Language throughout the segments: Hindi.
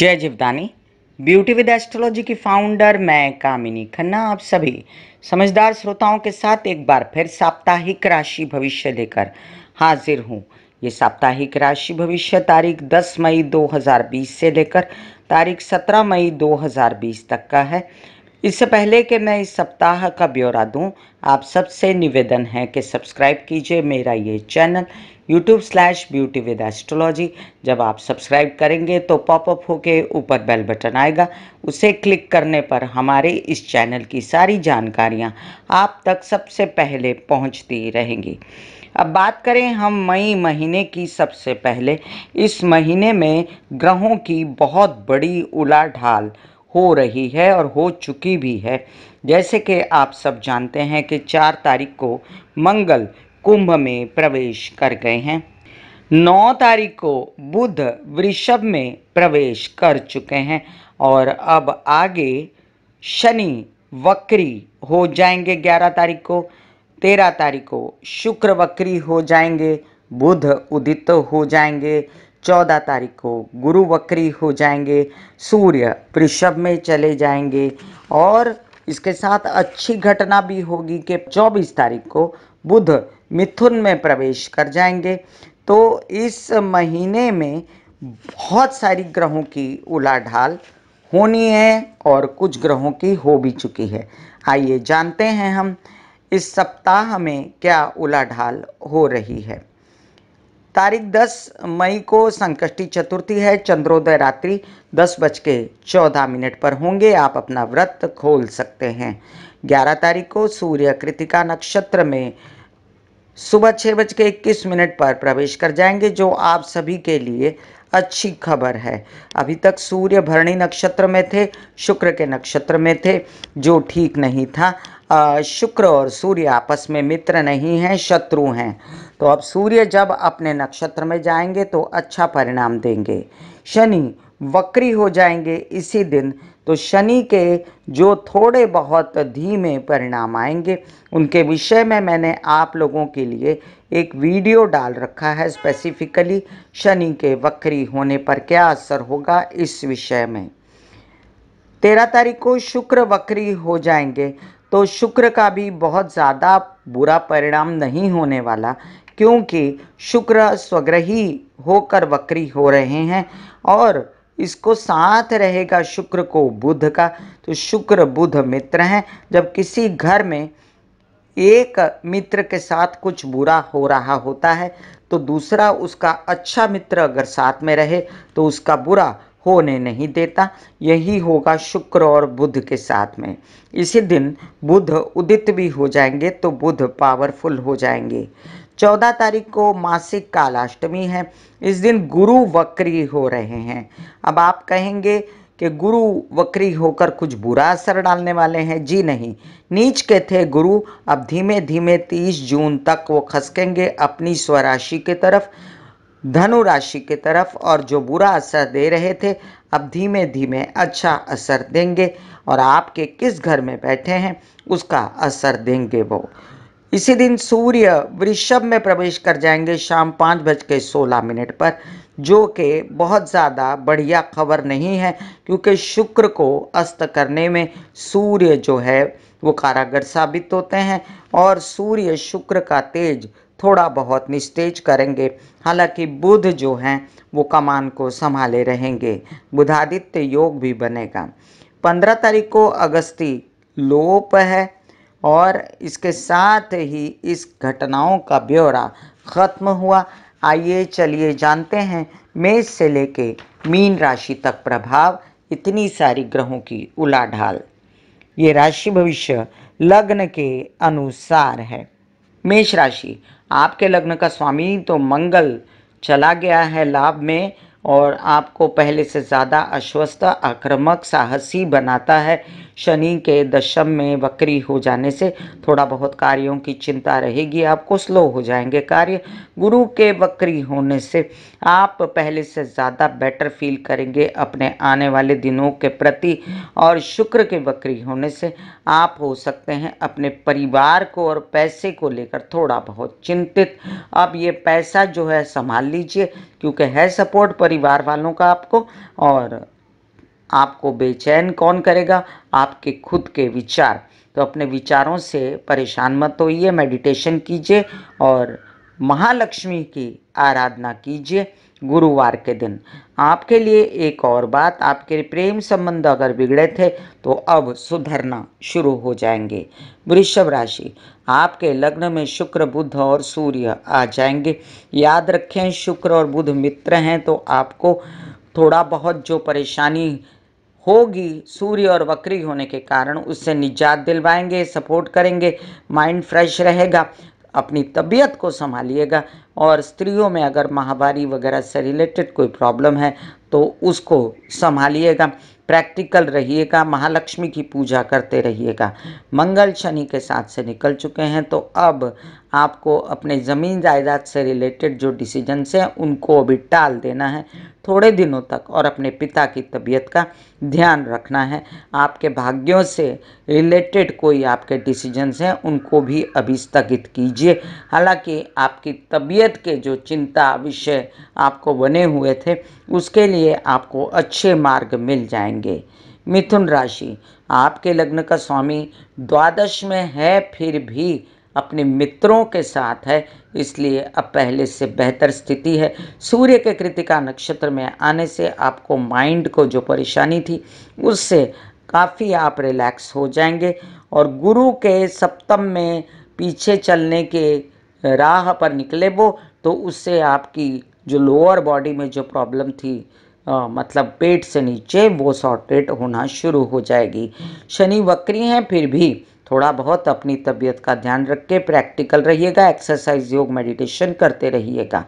जय जीवदानी ब्यूटी विद एस्ट्रोलॉजी की फाउंडर मैं कामिनी खन्ना आप सभी समझदार श्रोताओं के साथ एक बार फिर साप्ताहिक राशि भविष्य लेकर हाजिर हूँ ये साप्ताहिक राशि भविष्य तारीख 10 मई 2020 से लेकर तारीख 17 मई 2020 तक का है इससे पहले कि मैं इस सप्ताह का ब्यौरा दूं, आप सबसे निवेदन है कि सब्सक्राइब कीजिए मेरा ये channel YouTube slash beauty with astrology जब आप सब्सक्राइब करेंगे तो पॉपअप होके ऊपर बेल बटन आएगा उसे क्लिक करने पर हमारे इस चैनल की सारी जानकारियाँ आप तक सबसे पहले पहुँचती रहेंगी अब बात करें हम मई महीने की सबसे पहले इस महीने में ग्रहों की बहुत बड़ी उलाढाल ढाल हो रही है और हो चुकी भी है जैसे कि आप सब जानते हैं कि चार तारीख को मंगल कुंभ में प्रवेश कर गए हैं नौ तारीख को बुध वृषभ में प्रवेश कर चुके हैं और अब आगे शनि वक्री हो जाएंगे ग्यारह तारीख को तेरह तारीख को शुक्र वक्री हो जाएंगे बुध उदित हो जाएंगे चौदह तारीख को गुरु वक्री हो जाएंगे सूर्य वृषभ में चले जाएंगे और इसके साथ अच्छी घटना भी होगी कि 24 तारीख को बुध मिथुन में प्रवेश कर जाएंगे तो इस महीने में बहुत सारी ग्रहों की उलाढाल होनी है और कुछ ग्रहों की हो भी चुकी है आइए जानते हैं हम इस सप्ताह में क्या उलाढाल हो रही है तारीख 10 मई को संकष्टी चतुर्थी है चंद्रोदय रात्रि दस बज के चौदह मिनट पर होंगे आप अपना व्रत खोल सकते हैं ग्यारह तारीख को सूर्य कृतिका नक्षत्र में सुबह छः बज के इक्कीस मिनट पर प्रवेश कर जाएंगे जो आप सभी के लिए अच्छी खबर है अभी तक सूर्य भरणी नक्षत्र में थे शुक्र के नक्षत्र में थे जो ठीक नहीं था शुक्र और सूर्य आपस में मित्र नहीं हैं शत्रु हैं तो अब सूर्य जब अपने नक्षत्र में जाएंगे तो अच्छा परिणाम देंगे शनि वक्री हो जाएंगे इसी दिन तो शनि के जो थोड़े बहुत धीमे परिणाम आएंगे उनके विषय में मैंने आप लोगों के लिए एक वीडियो डाल रखा है स्पेसिफिकली शनि के वक्री होने पर क्या असर होगा इस विषय में तेरह तारीख को शुक्र वक्री हो जाएंगे तो शुक्र का भी बहुत ज़्यादा बुरा परिणाम नहीं होने वाला क्योंकि शुक्र स्वग्रही होकर वक्री हो रहे हैं और इसको साथ रहेगा शुक्र को बुध का तो शुक्र बुध मित्र हैं जब किसी घर में एक मित्र के साथ कुछ बुरा हो रहा होता है तो दूसरा उसका अच्छा मित्र अगर साथ में रहे तो उसका बुरा होने नहीं देता यही होगा शुक्र और बुध के साथ में इसी दिन बुध उदित भी हो जाएंगे तो बुध पावरफुल हो जाएंगे चौदह तारीख को मासिक कालाष्टमी है इस दिन गुरु वक्री हो रहे हैं अब आप कहेंगे कि गुरु वक्री होकर कुछ बुरा असर डालने वाले हैं जी नहीं नीच के थे गुरु अब धीमे धीमे 30 जून तक वो खसकेंगे अपनी स्वराशि के तरफ धनु राशि के तरफ और जो बुरा असर दे रहे थे अब धीमे धीमे अच्छा असर देंगे और आपके किस घर में बैठे हैं उसका असर देंगे वो इसी दिन सूर्य वृषभ में प्रवेश कर जाएंगे शाम पाँच बज के सोलह मिनट पर जो कि बहुत ज़्यादा बढ़िया खबर नहीं है क्योंकि शुक्र को अस्त करने में सूर्य जो है वो कारागर साबित होते हैं और सूर्य शुक्र का तेज थोड़ा बहुत निस्तेज करेंगे हालांकि बुध जो हैं वो कमान को संभाले रहेंगे बुधादित्य योग भी बनेगा पंद्रह तारीख को अगस्ती लोप है और इसके साथ ही इस घटनाओं का ब्यौरा ख़त्म हुआ आइए चलिए जानते हैं मेष से लेके मीन राशि तक प्रभाव इतनी सारी ग्रहों की उलाढाल ये राशि भविष्य लग्न के अनुसार है मेष राशि आपके लग्न का स्वामी तो मंगल चला गया है लाभ में और आपको पहले से ज़्यादा अश्वस्त आक्रामक साहसी बनाता है शनि के दशम में वक्री हो जाने से थोड़ा बहुत कार्यों की चिंता रहेगी आपको स्लो हो जाएंगे कार्य गुरु के वक्री होने से आप पहले से ज़्यादा बेटर फील करेंगे अपने आने वाले दिनों के प्रति और शुक्र के वक्री होने से आप हो सकते हैं अपने परिवार को और पैसे को लेकर थोड़ा बहुत चिंतित अब ये पैसा जो है संभाल लीजिए क्योंकि है सपोर्ट पर परिवार वालों का आपको और आपको बेचैन कौन करेगा आपके खुद के विचार तो अपने विचारों से परेशान मत होइए मेडिटेशन कीजिए और महालक्ष्मी की आराधना कीजिए गुरुवार के दिन आपके लिए एक और बात आपके प्रेम संबंध अगर बिगड़े थे तो अब सुधरना शुरू हो जाएंगे वृषभ राशि आपके लग्न में शुक्र बुध और सूर्य आ जाएंगे याद रखें शुक्र और बुध मित्र हैं तो आपको थोड़ा बहुत जो परेशानी होगी सूर्य और वक्री होने के कारण उससे निजात दिलवाएंगे सपोर्ट करेंगे माइंड फ्रेश रहेगा अपनी तबीयत को संभालिएगा और स्त्रियों में अगर माहवारी वगैरह से रिलेटेड कोई प्रॉब्लम है तो उसको संभालिएगा प्रैक्टिकल रहिएगा महालक्ष्मी की पूजा करते रहिएगा मंगल शनि के साथ से निकल चुके हैं तो अब आपको अपने ज़मीन जायदाद से रिलेटेड जो डिसीजन्स हैं उनको अभी टाल देना है थोड़े दिनों तक और अपने पिता की तबीयत का ध्यान रखना है आपके भाग्यों से रिलेटेड कोई आपके डिसीजनस हैं उनको भी अभी स्थगित कीजिए हालांकि आपकी तबीयत के जो चिंता विषय आपको बने हुए थे उसके लिए लिए आपको अच्छे मार्ग मिल जाएंगे मिथुन राशि आपके लग्न का स्वामी द्वादश में है फिर भी अपने मित्रों के साथ है इसलिए अब पहले से बेहतर स्थिति है सूर्य के कृतिका नक्षत्र में आने से आपको माइंड को जो परेशानी थी उससे काफ़ी आप रिलैक्स हो जाएंगे और गुरु के सप्तम में पीछे चलने के राह पर निकले वो तो उससे आपकी जो लोअर बॉडी में जो प्रॉब्लम थी आ, मतलब पेट से नीचे वो सॉर्टेड होना शुरू हो जाएगी शनि वक्री हैं फिर भी थोड़ा बहुत अपनी तबीयत का ध्यान रख के प्रैक्टिकल रहिएगा एक्सरसाइज योग मेडिटेशन करते रहिएगा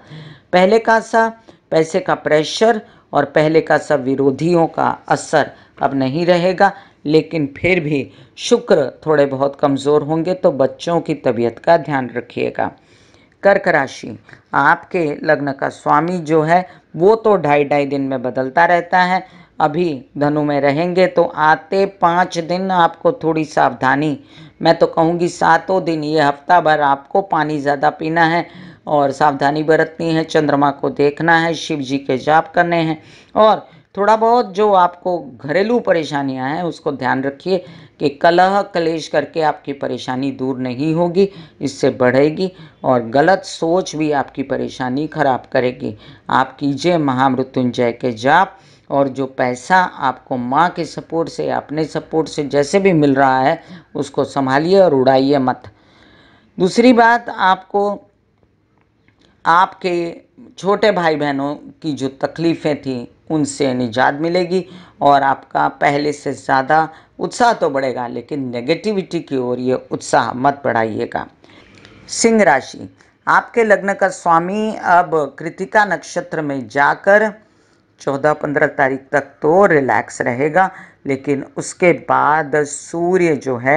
पहले का सा पैसे का प्रेशर और पहले का सा विरोधियों का असर अब नहीं रहेगा लेकिन फिर भी शुक्र थोड़े बहुत कमज़ोर होंगे तो बच्चों की तबीयत का ध्यान रखिएगा कर्क राशि आपके लग्न का स्वामी जो है वो तो ढाई ढाई दिन में बदलता रहता है अभी धनु में रहेंगे तो आते पाँच दिन आपको थोड़ी सावधानी मैं तो कहूँगी सातों दिन ये हफ्ता भर आपको पानी ज़्यादा पीना है और सावधानी बरतनी है चंद्रमा को देखना है शिव जी के जाप करने हैं और थोड़ा बहुत जो आपको घरेलू परेशानियां हैं उसको ध्यान रखिए कि कलह कलेश करके आपकी परेशानी दूर नहीं होगी इससे बढ़ेगी और गलत सोच भी आपकी परेशानी खराब करेगी आप कीजिए महामृत्युंजय के जाप और जो पैसा आपको माँ के सपोर्ट से अपने सपोर्ट से जैसे भी मिल रहा है उसको संभालिए और उड़ाइए मत दूसरी बात आपको आपके छोटे भाई बहनों की जो तकलीफ़ें थी उनसे निजात मिलेगी और आपका पहले से ज़्यादा उत्साह तो बढ़ेगा लेकिन नेगेटिविटी की ओर ये उत्साह मत बढ़ाइएगा सिंह राशि आपके लग्न का स्वामी अब कृतिका नक्षत्र में जाकर 14-15 तारीख तक तो रिलैक्स रहेगा लेकिन उसके बाद सूर्य जो है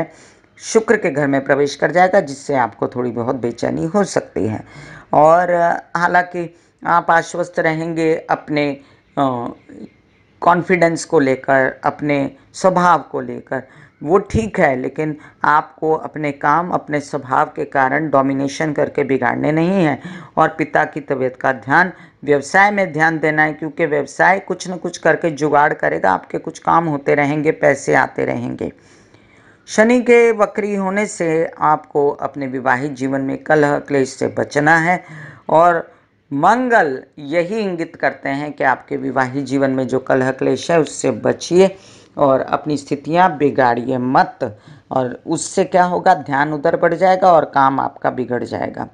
शुक्र के घर में प्रवेश कर जाएगा जिससे आपको थोड़ी बहुत बेचैनी हो सकती है और हालांकि आप आश्वस्त रहेंगे अपने कॉन्फिडेंस को लेकर अपने स्वभाव को लेकर वो ठीक है लेकिन आपको अपने काम अपने स्वभाव के कारण डोमिनेशन करके बिगाड़ने नहीं है और पिता की तबीयत का ध्यान व्यवसाय में ध्यान देना है क्योंकि व्यवसाय कुछ न कुछ करके जुगाड़ करेगा आपके कुछ काम होते रहेंगे पैसे आते रहेंगे शनि के वक्री होने से आपको अपने विवाहित जीवन में कलह क्लेश से बचना है और मंगल यही इंगित करते हैं कि आपके विवाहित जीवन में जो कलह क्लेश है उससे बचिए और अपनी स्थितियाँ बिगाड़िए मत और उससे क्या होगा ध्यान उधर बढ़ जाएगा और काम आपका बिगड़ जाएगा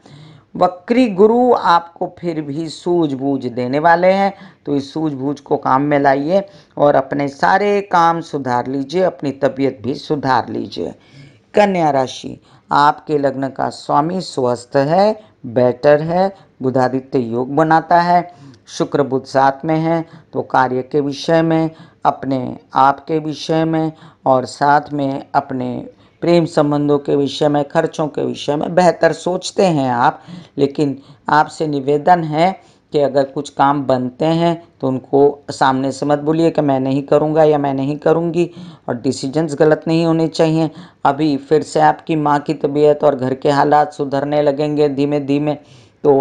वक्री गुरु आपको फिर भी सूझबूझ देने वाले हैं तो इस सूझबूझ को काम में लाइए और अपने सारे काम सुधार लीजिए अपनी तबीयत भी सुधार लीजिए कन्या राशि आपके लग्न का स्वामी स्वस्थ है बेटर है बुधादित्य योग बनाता है शुक्र बुध साथ में है तो कार्य के विषय में अपने आप के विषय में और साथ में अपने प्रेम संबंधों के विषय में खर्चों के विषय में बेहतर सोचते हैं आप लेकिन आपसे निवेदन है कि अगर कुछ काम बनते हैं तो उनको सामने से मत बोलिए कि मैं नहीं करूँगा या मैं नहीं करूँगी और डिसीजंस गलत नहीं होने चाहिए अभी फिर से आपकी माँ की तबीयत और घर के हालात सुधरने लगेंगे धीमे धीमे तो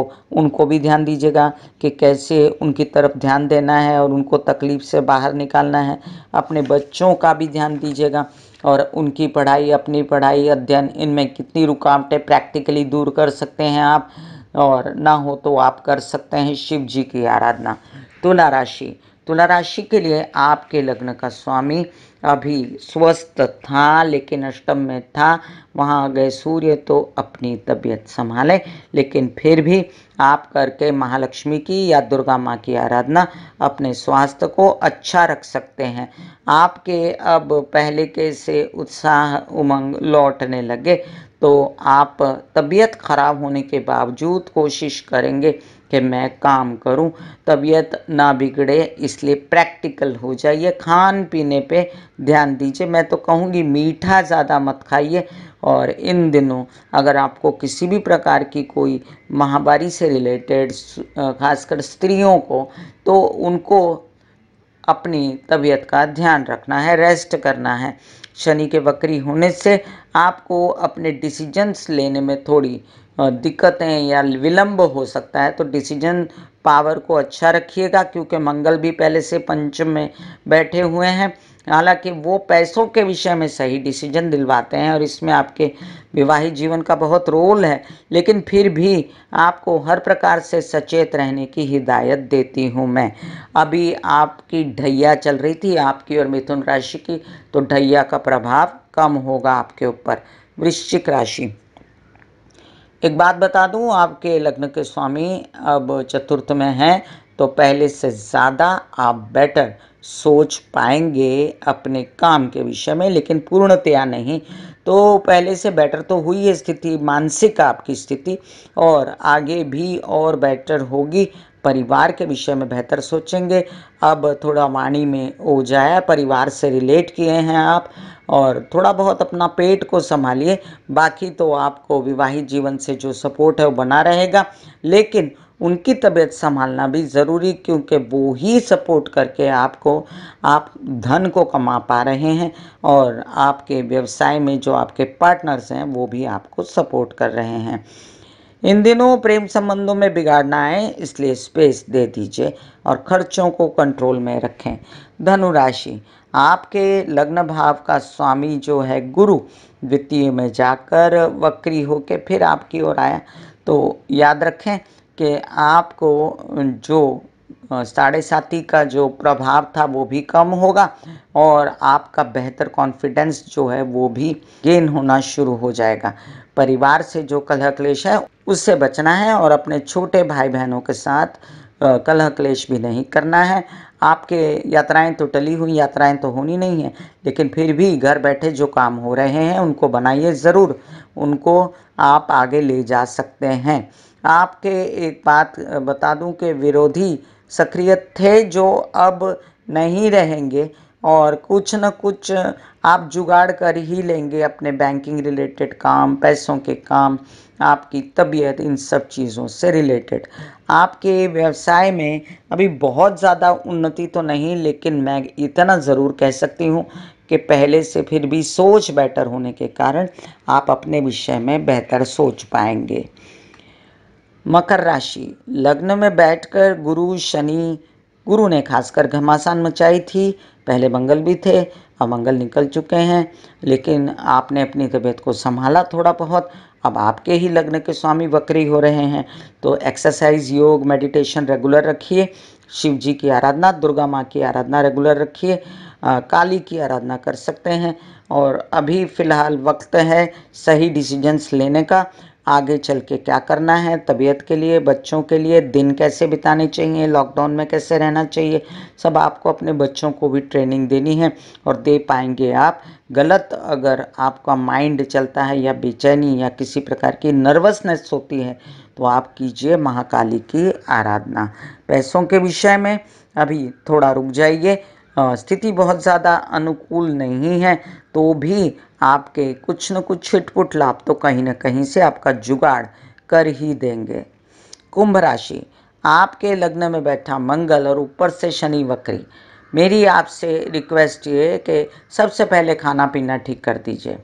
उनको भी ध्यान दीजिएगा कि कैसे उनकी तरफ ध्यान देना है और उनको तकलीफ़ से बाहर निकालना है अपने बच्चों का भी ध्यान दीजिएगा और उनकी पढ़ाई अपनी पढ़ाई अध्ययन इनमें कितनी रुकावटें प्रैक्टिकली दूर कर सकते हैं आप और ना हो तो आप कर सकते हैं शिव जी की आराधना तुला राशि तुला राशि के लिए आपके लग्न का स्वामी अभी स्वस्थ था लेकिन अष्टम में था वहाँ गए सूर्य तो अपनी तबीयत संभाले लेकिन फिर भी आप करके महालक्ष्मी की या दुर्गा माँ की आराधना अपने स्वास्थ्य को अच्छा रख सकते हैं आपके अब पहले के से उत्साह उमंग लौटने लगे तो आप तबीयत ख़राब होने के बावजूद कोशिश करेंगे कि मैं काम करूं तबीयत ना बिगड़े इसलिए प्रैक्टिकल हो जाइए खान पीने पे ध्यान दीजिए मैं तो कहूँगी मीठा ज़्यादा मत खाइए और इन दिनों अगर आपको किसी भी प्रकार की कोई महामारी से रिलेटेड खासकर स्त्रियों को तो उनको अपनी तबीयत का ध्यान रखना है रेस्ट करना है शनि के बकरी होने से आपको अपने डिसीजंस लेने में थोड़ी दिक्कतें या विलंब हो सकता है तो डिसीजन पावर को अच्छा रखिएगा क्योंकि मंगल भी पहले से पंचम में बैठे हुए हैं हालांकि वो पैसों के विषय में सही डिसीजन दिलवाते हैं और इसमें आपके विवाहित जीवन का बहुत रोल है लेकिन फिर भी आपको हर प्रकार से सचेत रहने की हिदायत देती हूँ मैं अभी आपकी ढैया चल रही थी आपकी और मिथुन राशि की तो ढैया का प्रभाव कम होगा आपके ऊपर वृश्चिक राशि एक बात बता दूं आपके लग्न के स्वामी अब चतुर्थ में हैं तो पहले से ज़्यादा आप बेटर सोच पाएंगे अपने काम के विषय में लेकिन पूर्णतया नहीं तो पहले से बेटर तो हुई है स्थिति मानसिक आपकी स्थिति और आगे भी और बेटर होगी परिवार के विषय में बेहतर सोचेंगे अब थोड़ा वाणी में हो जाए परिवार से रिलेट किए हैं आप और थोड़ा बहुत अपना पेट को संभालिए बाकी तो आपको विवाहित जीवन से जो सपोर्ट है वो बना रहेगा लेकिन उनकी तबीयत संभालना भी ज़रूरी क्योंकि वो ही सपोर्ट करके आपको आप धन को कमा पा रहे हैं और आपके व्यवसाय में जो आपके पार्टनर्स हैं वो भी आपको सपोर्ट कर रहे हैं इन दिनों प्रेम संबंधों में बिगाड़ना है आए इसलिए स्पेस दे दीजिए और खर्चों को कंट्रोल में रखें धनु राशि आपके लग्न भाव का स्वामी जो है गुरु द्वितीय में जाकर वक्री होके फिर आपकी ओर आया तो याद रखें कि आपको जो साढ़े साथी का जो प्रभाव था वो भी कम होगा और आपका बेहतर कॉन्फिडेंस जो है वो भी गेन होना शुरू हो जाएगा परिवार से जो कलह क्लेश है उससे बचना है और अपने छोटे भाई बहनों के साथ कलह क्लेश भी नहीं करना है आपके यात्राएं तो टली हुई यात्राएं तो होनी नहीं है लेकिन फिर भी घर बैठे जो काम हो रहे हैं उनको बनाइए ज़रूर उनको आप आगे ले जा सकते हैं आपके एक बात बता दूं कि विरोधी सक्रिय थे जो अब नहीं रहेंगे और कुछ न कुछ आप जुगाड़ कर ही लेंगे अपने बैंकिंग रिलेटेड काम पैसों के काम आपकी तबीयत इन सब चीज़ों से रिलेटेड आपके व्यवसाय में अभी बहुत ज़्यादा उन्नति तो नहीं लेकिन मैं इतना ज़रूर कह सकती हूँ कि पहले से फिर भी सोच बेटर होने के कारण आप अपने विषय में बेहतर सोच पाएंगे मकर राशि लग्न में बैठकर गुरु शनि गुरु ने खासकर घमासान मचाई थी पहले मंगल भी थे अब मंगल निकल चुके हैं लेकिन आपने अपनी तबीयत को संभाला थोड़ा बहुत अब आपके ही लग्न के स्वामी वक्री हो रहे हैं तो एक्सरसाइज योग मेडिटेशन रेगुलर रखिए शिव जी की आराधना दुर्गा माँ की आराधना रेगुलर रखिए काली की आराधना कर सकते हैं और अभी फ़िलहाल वक्त है सही डिसीजंस लेने का आगे चल के क्या करना है तबीयत के लिए बच्चों के लिए दिन कैसे बिताने चाहिए लॉकडाउन में कैसे रहना चाहिए सब आपको अपने बच्चों को भी ट्रेनिंग देनी है और दे पाएंगे आप गलत अगर आपका माइंड चलता है या बेचैनी या किसी प्रकार की नर्वसनेस होती है तो आप कीजिए महाकाली की आराधना पैसों के विषय में अभी थोड़ा रुक जाइए स्थिति बहुत ज़्यादा अनुकूल नहीं है तो भी आपके कुछ न कुछ छिटपुट लाभ तो कहीं ना कहीं से आपका जुगाड़ कर ही देंगे कुंभ राशि आपके लग्न में बैठा मंगल और ऊपर से शनि वक्री मेरी आपसे रिक्वेस्ट ये कि सबसे पहले खाना पीना ठीक कर दीजिए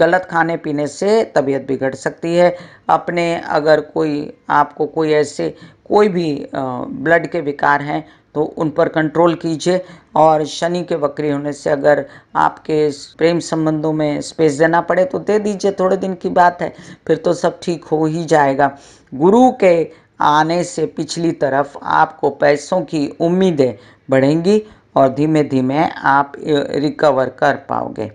गलत खाने पीने से तबीयत बिगड़ सकती है अपने अगर कोई आपको कोई ऐसे कोई भी ब्लड के विकार हैं तो उन पर कंट्रोल कीजिए और शनि के वक्री होने से अगर आपके प्रेम संबंधों में स्पेस देना पड़े तो दे दीजिए थोड़े दिन की बात है फिर तो सब ठीक हो ही जाएगा गुरु के आने से पिछली तरफ आपको पैसों की उम्मीदें बढ़ेंगी और धीमे धीमे आप रिकवर कर पाओगे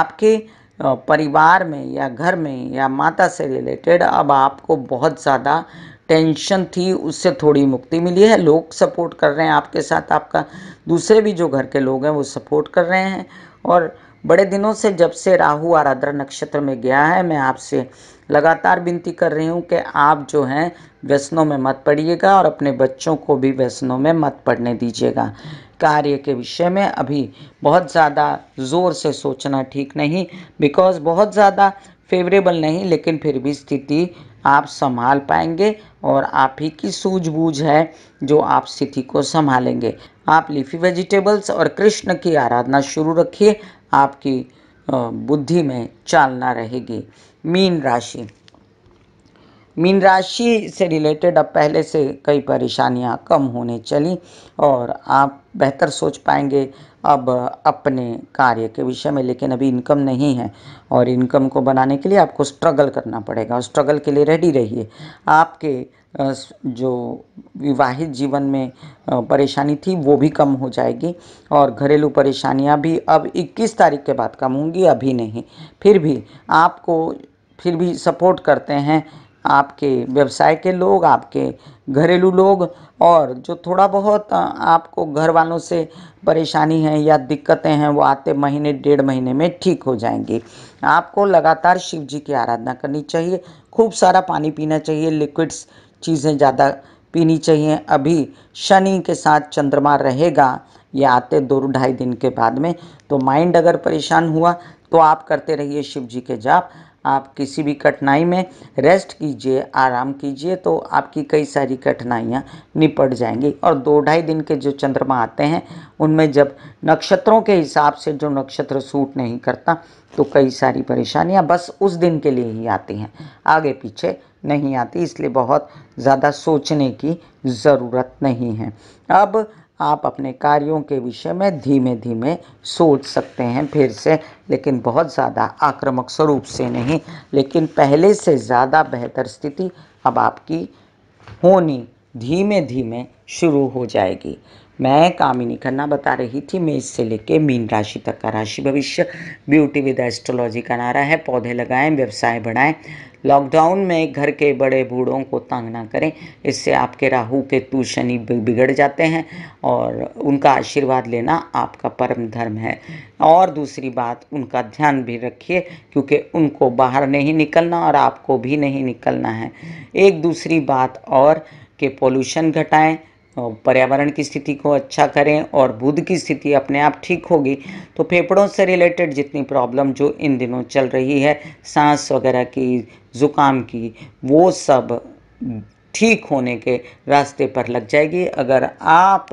आपके परिवार में या घर में या माता से रिलेटेड अब आपको बहुत ज़्यादा टेंशन थी उससे थोड़ी मुक्ति मिली है लोग सपोर्ट कर रहे हैं आपके साथ आपका दूसरे भी जो घर के लोग हैं वो सपोर्ट कर रहे हैं और बड़े दिनों से जब से राहु आराधना नक्षत्र में गया है मैं आपसे लगातार विनती कर रही हूँ कि आप जो हैं व्यसनों में मत पड़िएगा और अपने बच्चों को भी व्यसनों में मत पड़ने दीजिएगा कार्य के विषय में अभी बहुत ज़्यादा ज़ोर से सोचना ठीक नहीं बिकॉज बहुत ज़्यादा फेवरेबल नहीं लेकिन फिर भी स्थिति आप संभाल पाएंगे और आप ही की सूझबूझ है जो आप स्थिति को संभालेंगे आप लीफी वेजिटेबल्स और कृष्ण की आराधना शुरू रखिए आपकी बुद्धि में चालना रहेगी मीन राशि मीन राशि से रिलेटेड अब पहले से कई परेशानियां कम होने चली और आप बेहतर सोच पाएंगे अब अपने कार्य के विषय में लेकिन अभी इनकम नहीं है और इनकम को बनाने के लिए आपको स्ट्रगल करना पड़ेगा और स्ट्रगल के लिए रेडी रहिए आपके जो विवाहित जीवन में परेशानी थी वो भी कम हो जाएगी और घरेलू परेशानियां भी अब 21 तारीख के बाद कम होंगी अभी नहीं फिर भी आपको फिर भी सपोर्ट करते हैं आपके व्यवसाय के लोग आपके घरेलू लोग और जो थोड़ा बहुत आपको घर वालों से परेशानी है या दिक्कतें हैं वो आते महीने डेढ़ महीने में ठीक हो जाएंगी आपको लगातार शिव जी की आराधना करनी चाहिए खूब सारा पानी पीना चाहिए लिक्विड्स चीज़ें ज़्यादा पीनी चाहिए अभी शनि के साथ चंद्रमा रहेगा ये आते दो ढाई दिन के बाद में तो माइंड अगर परेशान हुआ तो आप करते रहिए शिव जी के जाप आप किसी भी कठिनाई में रेस्ट कीजिए आराम कीजिए तो आपकी कई सारी कठिनाइयाँ निपट जाएंगी और दो ढाई दिन के जो चंद्रमा आते हैं उनमें जब नक्षत्रों के हिसाब से जो नक्षत्र सूट नहीं करता तो कई सारी परेशानियाँ बस उस दिन के लिए ही आती हैं आगे पीछे नहीं आती इसलिए बहुत ज़्यादा सोचने की ज़रूरत नहीं है अब आप अपने कार्यों के विषय में धीमे धीमे सोच सकते हैं फिर से लेकिन बहुत ज़्यादा आक्रामक स्वरूप से नहीं लेकिन पहले से ज़्यादा बेहतर स्थिति अब आपकी होनी धीमे धीमे शुरू हो जाएगी मैं कामिनी खन्ना बता रही थी मेष से लेके मीन राशि तक का राशि भविष्य ब्यूटी विद एस्ट्रोलॉजी का नारा है पौधे लगाएं व्यवसाय बढ़ाएं लॉकडाउन में घर के बड़े बूढ़ों को तंग ना करें इससे आपके राहु केतु शनि बिगड़ जाते हैं और उनका आशीर्वाद लेना आपका परम धर्म है और दूसरी बात उनका ध्यान भी रखिए क्योंकि उनको बाहर नहीं निकलना और आपको भी नहीं निकलना है एक दूसरी बात और कि पोल्यूशन घटाएं पर्यावरण की स्थिति को अच्छा करें और बुध की स्थिति अपने आप ठीक होगी तो फेफड़ों से रिलेटेड जितनी प्रॉब्लम जो इन दिनों चल रही है सांस वगैरह की ज़ुकाम की वो सब ठीक होने के रास्ते पर लग जाएगी अगर आप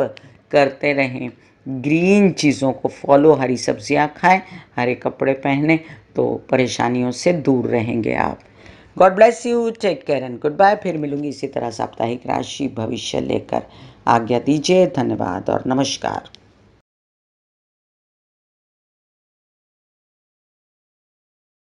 करते रहें ग्रीन चीज़ों को फॉलो हरी सब्जियां खाएं हरे कपड़े पहने तो परेशानियों से दूर रहेंगे आप God bless you take care and goodbye फिर मिलूंगी इसी तरह साप्ताहिक राशि भविष्य लेकर आज्ञा दीजिए धन्यवाद और नमस्कार